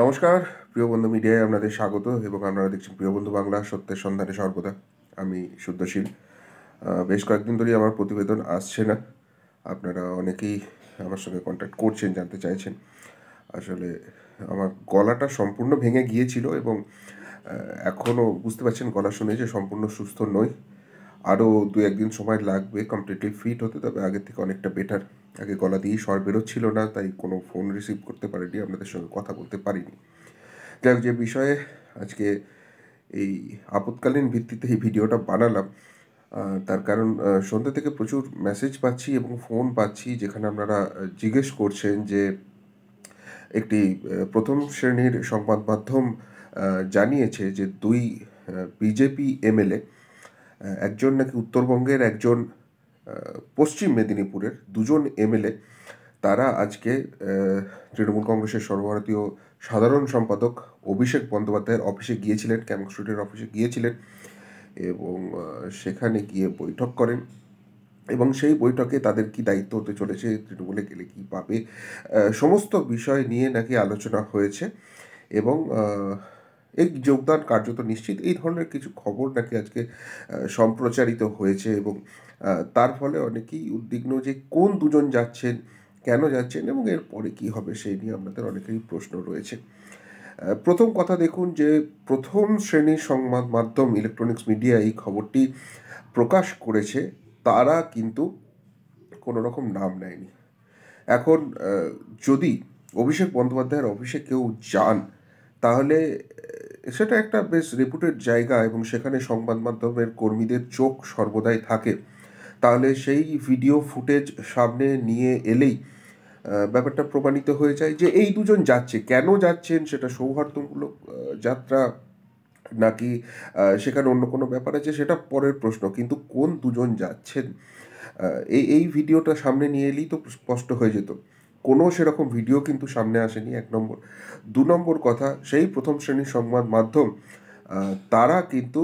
নমস্কার প্রিয় বন্ধু মিডিয়ায় আপনাদের স্বাগত এবং আপনারা দেখছেন প্রিয় বন্ধু বাংলা সত্যের সন্ধানে সর্বদা আমি শুদ্ধশীল বেশ কয়েকদিন ধরেই আমার প্রতিবেদন আসছে না আপনারা অনেকেই আমার সঙ্গে কন্ট্যাক্ট করছেন জানতে চাইছেন আসলে আমার গলাটা সম্পূর্ণ ভেঙে গিয়েছিল এবং এখনও বুঝতে পারছেন গলা শুনে যে সম্পূর্ণ সুস্থ নই আরও দু একদিন সময় লাগবে কমপ্লিটলি ফিট হতে তবে আগের থেকে অনেকটা বেটার আগে গলা দিয়ে স্বর বেরোচ্ছিল না তাই কোনো ফোন রিসিভ করতে পারিনি আপনাদের সঙ্গে কথা বলতে পারিনি যাই হোক যে বিষয়ে আজকে এই আপৎকালীন ভিত্তিতে এই ভিডিওটা বানালাম তার কারণ সন্ধ্যা থেকে প্রচুর মেসেজ পাচ্ছি এবং ফোন পাচ্ছি যেখানে আপনারা জিজ্ঞেস করছেন যে একটি প্রথম শ্রেণীর সংবাদ মাধ্যম জানিয়েছে যে দুই বিজেপি এমএলএ একজন নাকি উত্তরবঙ্গের একজন পশ্চিম মেদিনীপুরের দুজন এমএলএ তারা আজকে তৃণমূল কংগ্রেসের সর্বভারতীয় সাধারণ সম্পাদক অভিষেক বন্দ্যোপাধ্যায়ের অফিসে গিয়েছিলেন ক্যাম্প অফিসে গিয়েছিলেন এবং সেখানে গিয়ে বৈঠক করেন এবং সেই বৈঠকে তাদের কি দায়িত্ব হতে চলেছে তৃণমূলে গেলে কী পাবে সমস্ত বিষয় নিয়ে নাকি আলোচনা হয়েছে এবং এই যোগদান কার্যত নিশ্চিত এই ধরনের কিছু খবর নাকি আজকে সম্প্রচারিত হয়েছে এবং তার ফলে অনেকেই উদ্বিগ্ন যে কোন দুজন যাচ্ছেন কেন যাচ্ছেন এবং এরপরে কি হবে সেই নিয়ে আপনাদের অনেকেরই প্রশ্ন রয়েছে প্রথম কথা দেখুন যে প্রথম শ্রেণীর সংবাদ মাধ্যম ইলেকট্রনিক্স মিডিয়া এই খবরটি প্রকাশ করেছে তারা কিন্তু কোনো রকম নাম নেয়নি এখন যদি অভিষেক বন্দ্যোপাধ্যায়ের অফিসে কেউ যান তাহলে সেটা একটা বেশ রেপুটেড জায়গা এবং সেখানে সংবাদ মাধ্যমের কর্মীদের চোখ সর্বদাই থাকে তাহলে সেই ভিডিও ফুটেজ সামনে নিয়ে এলেই ব্যাপারটা প্রমাণিত হয়ে যায় যে এই দুজন যাচ্ছে কেন যাচ্ছেন সেটা সৌহার্দ্যমূলক যাত্রা নাকি সেখানে অন্য কোনো ব্যাপার আছে সেটা পরের প্রশ্ন কিন্তু কোন দুজন যাচ্ছেন এই এই ভিডিওটা সামনে নিয়ে এলেই তো স্পষ্ট হয়ে যেত কোনো সেরকম ভিডিও কিন্তু সামনে আসেনি এক নম্বর দু নম্বর কথা সেই প্রথম শ্রেণীর সংবাদ মাধ্যম তারা কিন্তু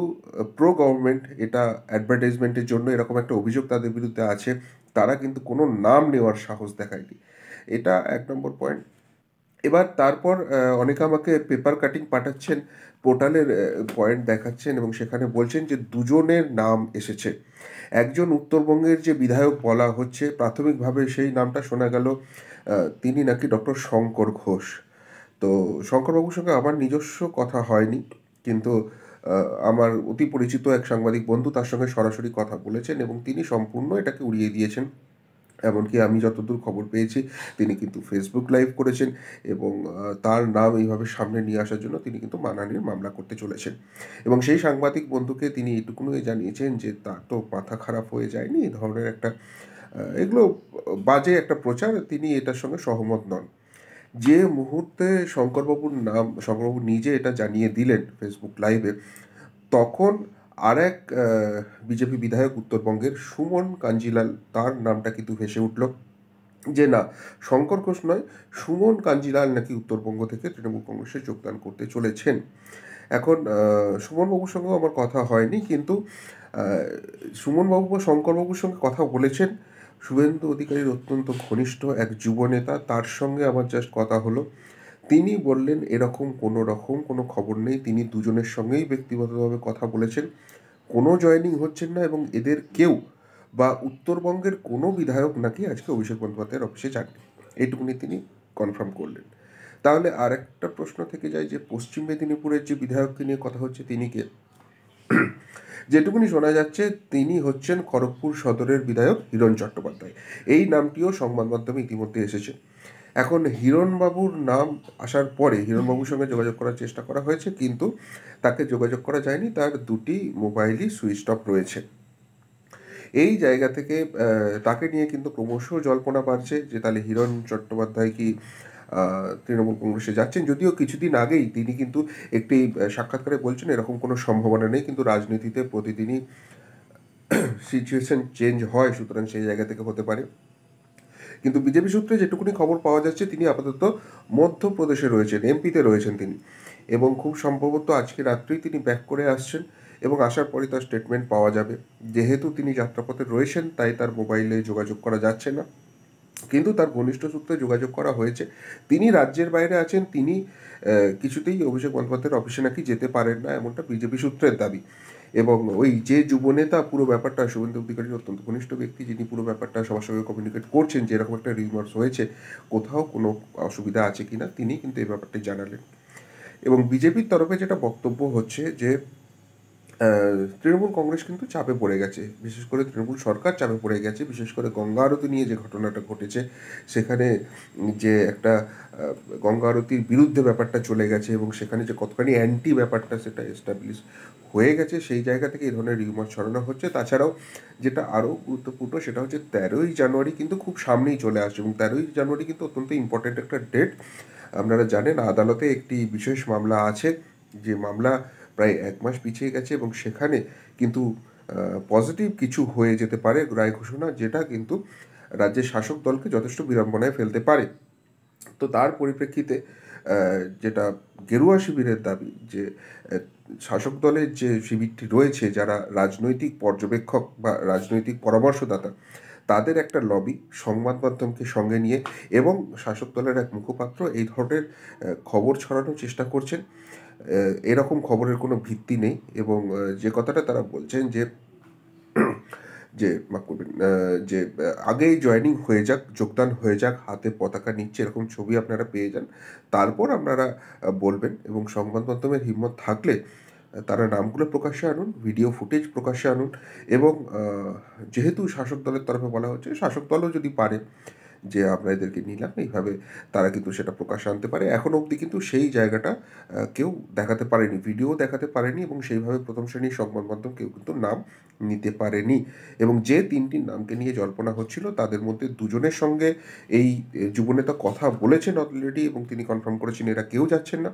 প্রো গভর্নমেন্ট এটা অ্যাডভার্টাইজমেন্টের জন্য এরকম একটা অভিযোগ তাদের বিরুদ্ধে আছে তারা কিন্তু কোনো নাম নেওয়ার সাহস দেখায়নি এটা এক নম্বর পয়েন্ট এবার তারপর অনেকে আমাকে পেপার কাটিং পাঠাচ্ছেন পোর্টালের পয়েন্ট দেখাচ্ছেন এবং সেখানে বলছেন যে দুজনের নাম এসেছে একজন উত্তরবঙ্গের যে বিধায়ক বলা হচ্ছে প্রাথমিকভাবে সেই নামটা শোনা গেল তিনি নাকি ডক্টর শঙ্কর ঘোষ তো শঙ্করবাবুর সঙ্গে আমার নিজস্ব কথা হয়নি কিন্তু আমার অতি পরিচিত এক সাংবাদিক বন্ধু তার সঙ্গে সরাসরি কথা বলেছেন এবং তিনি সম্পূর্ণ এটাকে উড়িয়ে দিয়েছেন এমনকি আমি যতদূর খবর পেয়েছি তিনি কিন্তু ফেসবুক লাইভ করেছেন এবং তার নাম এইভাবে সামনে নিয়ে আসার জন্য তিনি কিন্তু মানহানির মামলা করতে চলেছেন এবং সেই সাংবাদিক বন্ধুকে তিনি এটুকুনই জানিয়েছেন যে তার তো মাথা খারাপ হয়ে যায়নি এই ধরনের একটা এগুলো বাজে একটা প্রচার তিনি এটার সঙ্গে সহমত নন যে মুহূর্তে শঙ্করবাবুর নাম শঙ্করবাবু নিজে এটা জানিয়ে দিলেন ফেসবুক লাইভে তখন আর এক বিজেপি বিধায়ক উত্তরবঙ্গের সুমন কাঞ্জিলাল তার নামটা কিন্তু ভেসে উঠল যে না শঙ্কর ঘোষ নয় সুমন কাঞ্জিলাল নাকি উত্তরবঙ্গ থেকে তৃণমূল কংগ্রেসে যোগদান করতে চলেছেন এখন সুমনবাবুর সঙ্গেও আমার কথা হয়নি কিন্তু সুমনবাবু বা শঙ্করবাবুর সঙ্গে কথা বলেছেন শুভেন্দু অধিকারীর অত্যন্ত ঘনিষ্ঠ এক যুব নেতা তার সঙ্গে আমার জাস্ট কথা হলো তিনি বললেন এরকম কোনো রকম কোনো খবর নেই তিনি দুজনের সঙ্গেই ব্যক্তিগতভাবে কথা বলেছেন কোনো জয়নিং হচ্ছেন না এবং এদের কেউ বা উত্তরবঙ্গের কোনো বিধায়ক নাকি আজকে অভিষেক বন্দ্যোপাধ্যায়ের অফিসে যাননি এইটুকুনি তিনি কনফার্ম করলেন তাহলে আর একটা প্রশ্ন থেকে যায় যে পশ্চিম মেদিনীপুরের যে বিধায়ককে নিয়ে কথা হচ্ছে তিনি কে যেটুকুনি শোনা যাচ্ছে তিনি হচ্ছেন খড়গপুর সদরের বিধায়ক হিরণ চট্টোপাধ্যায় এই নামটিও সংবাদ মাধ্যমে ইতিমধ্যে এসেছে এখন হিরণবাবুর নাম আসার পরে হিরণবাবুর সঙ্গে যোগাযোগ করার চেষ্টা করা হয়েছে কিন্তু তাকে যোগাযোগ করা যায়নি তার দুটি মোবাইলই সুইচ অফ রয়েছে এই জায়গা থেকে তাকে নিয়ে কিন্তু ক্রমশ জল্পনা বাড়ছে যে তাহলে হিরণ চট্টোপাধ্যায় কি তৃণমূল কংগ্রেসে যাচ্ছেন যদিও কিছুদিন আগেই তিনি কিন্তু একটি সাক্ষাৎকারে বলছেন এরকম কোনো সম্ভাবনা নেই কিন্তু রাজনীতিতে প্রতিদিনই সিচুয়েশন চেঞ্জ হয় সুতরাং সেই জায়গা থেকে হতে পারে কিন্তু বিজেপি সূত্রে যেটুকুনি খবর পাওয়া যাচ্ছে তিনি আপাতত মধ্যপ্রদেশে রয়েছেন এমপিতে রয়েছেন তিনি এবং খুব সম্ভবত আজকে রাত্রেই তিনি ব্যাক করে আসছেন এবং আসার পরে তার স্টেটমেন্ট পাওয়া যাবে যেহেতু তিনি যাত্রাপথে রয়েছেন তাই তার মোবাইলে যোগাযোগ করা যাচ্ছে না কিন্তু তার ঘনিষ্ঠ সূত্রে যোগাযোগ করা হয়েছে তিনি রাজ্যের বাইরে আছেন তিনি কিছুতেই অভিষেক বন্দ্যোপাধ্যায়ের অফিসে নাকি যেতে পারেন না এমনটা বিজেপি সূত্রের দাবি এবং ওই যে যুবনেতা পুরো ব্যাপারটা শুভেন্দু অধিকারীর অত্যন্ত ঘনিষ্ঠ ব্যক্তি যিনি পুরো ব্যাপারটা সবার সঙ্গে কমিউনিকেট করছেন যেরকম একটা রিউমার্স হয়েছে কোথাও কোনো অসুবিধা আছে কি না তিনি কিন্তু এই ব্যাপারটি জানালেন এবং বিজেপির তরফে যেটা বক্তব্য হচ্ছে যে তৃণমূল কংগ্রেস কিন্তু চাপে পড়ে গেছে বিশেষ করে তৃণমূল সরকার চাপে পড়ে গেছে বিশেষ করে গঙ্গা আরতি নিয়ে যে ঘটনাটা ঘটেছে সেখানে যে একটা গঙ্গা আরতির বিরুদ্ধে ব্যাপারটা চলে গেছে এবং সেখানে যে কতখানি অ্যান্টি ব্যাপারটা সেটা এস্টাবলিশ হয়ে গেছে সেই জায়গা থেকে এ ধরনের রিউমার ছড়ানো হচ্ছে তাছাড়াও যেটা আরও গুরুত্বপূর্ণ সেটা হচ্ছে তেরোই জানুয়ারি কিন্তু খুব সামনেই চলে আসছে এবং তেরোই জানুয়ারি কিন্তু অত্যন্ত ইম্পর্ট্যান্ট একটা ডেট আপনারা জানেন আদালতে একটি বিশেষ মামলা আছে যে মামলা প্রায় এক মাস পিছিয়ে গেছে এবং সেখানে কিন্তু পজিটিভ কিছু হয়ে যেতে পারে রায় ঘোষণা যেটা কিন্তু রাজ্যের শাসক দলকে যথেষ্ট বিড়ম্বনায় ফেলতে পারে তো তার পরিপ্রেক্ষিতে যেটা গেরুয়া শিবিরের দাবি যে শাসক দলের যে শিবিরটি রয়েছে যারা রাজনৈতিক পর্যবেক্ষক বা রাজনৈতিক পরামর্শদাতা তাদের একটা লবি সংবাদ মাধ্যমকে সঙ্গে নিয়ে এবং শাসক দলের এক মুখপাত্র এই ধরনের খবর ছড়ানোর চেষ্টা করছেন এরকম খবরের কোনো ভিত্তি নেই এবং যে কথাটা তারা বলছেন যে যে যে আগেই জয়নিং হয়ে যাক যোগদান হয়ে যাক হাতে পতাকা নিচ্ছে এরকম ছবি আপনারা পেয়ে যান তারপর আপনারা বলবেন এবং সংবাদ মাধ্যমের হিম্মত থাকলে তারা নামগুলো প্রকাশ্যে আনুন ভিডিও ফুটেজ প্রকাশ্যে আনুন এবং যেহেতু শাসক দলের তরফে বলা হচ্ছে শাসক দলও যদি পারে যে আমরা এদেরকে নিলাম এইভাবে তারা কিন্তু সেটা প্রকাশ আনতে পারে এখন অবধি কিন্তু সেই জায়গাটা কেউ দেখাতে পারেনি ভিডিও দেখাতে পারেনি এবং সেইভাবে প্রথম শ্রেণীর সংবাদ মাধ্যম কেউ কিন্তু নাম নিতে পারেনি এবং যে তিনটির নামকে নিয়ে জল্পনা হচ্ছিল তাদের মধ্যে দুজনের সঙ্গে এই যুবনেতা কথা বলেছেন অলরেডি এবং তিনি কনফার্ম করেছেন এরা কেউ যাচ্ছেন না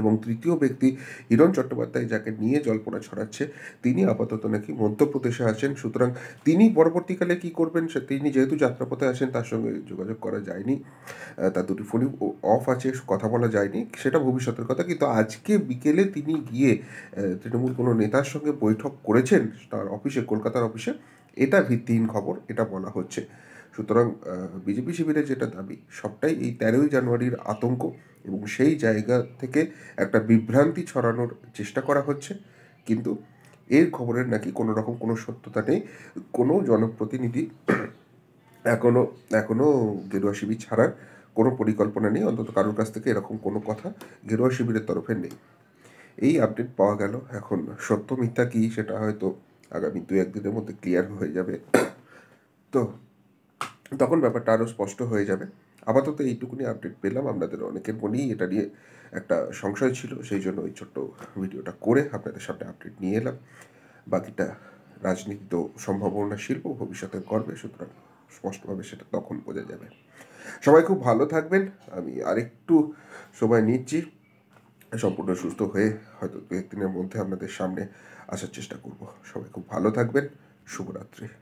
এবং তৃতীয় ব্যক্তি হিরণ চট্টোপাধ্যায় যাকে নিয়ে জল্পনা ছড়াচ্ছে তিনি আপাতত নাকি মধ্যপ্রদেশে আছেন সুতরাং তিনি পরবর্তীকালে কি করবেন সে তিনি যেহেতু যাত্রাপথে আছেন তার সঙ্গে যোগাযোগ করা যায়নি তার দুটি ফোনই অফ আছে কথা বলা যায়নি সেটা ভবিষ্যতের কথা কিন্তু আজকে বিকেলে তিনি গিয়ে তৃণমূল কোনো নেতার সঙ্গে বৈঠক করেছেন তার অফিসে কলকাতার অফিসে এটা ভিত্তিহীন খবর এটা বলা হচ্ছে সুতরাং বিজেপি শিবিরের যেটা দাবি সবটাই এই তেরোই জানুয়ারির আতঙ্ক এবং সেই জায়গা থেকে একটা বিভ্রান্তি ছড়ানোর চেষ্টা করা হচ্ছে কিন্তু এর খবরের নাকি কোনো রকম কোনো সত্যতা নেই কোনো জনপ্রতিনিধি এখনও এখনও গেরুয়া শিবির ছাড়ার কোনো পরিকল্পনা নেই অন্তত কারোর কাছ থেকে এরকম কোনো কথা গেরুয়া শিবিরের তরফে নেই এই আপডেট পাওয়া গেল এখন সত্য মিথ্যা কী সেটা হয়তো আগামী দু একদিনের মধ্যে ক্লিয়ার হয়ে যাবে তো তখন ব্যাপারটা আরও স্পষ্ট হয়ে যাবে আপাতত এইটুকুনি আপডেট পেলাম আপনাদের অনেকের মনেই এটা নিয়ে একটা সংশয় ছিল সেই জন্য ওই ছোট্ট ভিডিওটা করে আপনাদের সামনে আপডেট নিয়ে এলাম বাকিটা রাজনীতি তো সম্ভাবনা শিল্প ভবিষ্যতে করবে সুতরাং স্পষ্টভাবে সেটা তখন বোঝা যাবে সবাই খুব ভালো থাকবেন আমি আরেকটু সময় নিচ্ছি সম্পূর্ণ সুস্থ হয়ে হয়তো দু একদিনের মধ্যে আপনাদের সামনে আসার চেষ্টা করব সবাই খুব ভালো থাকবেন শুভরাত্রি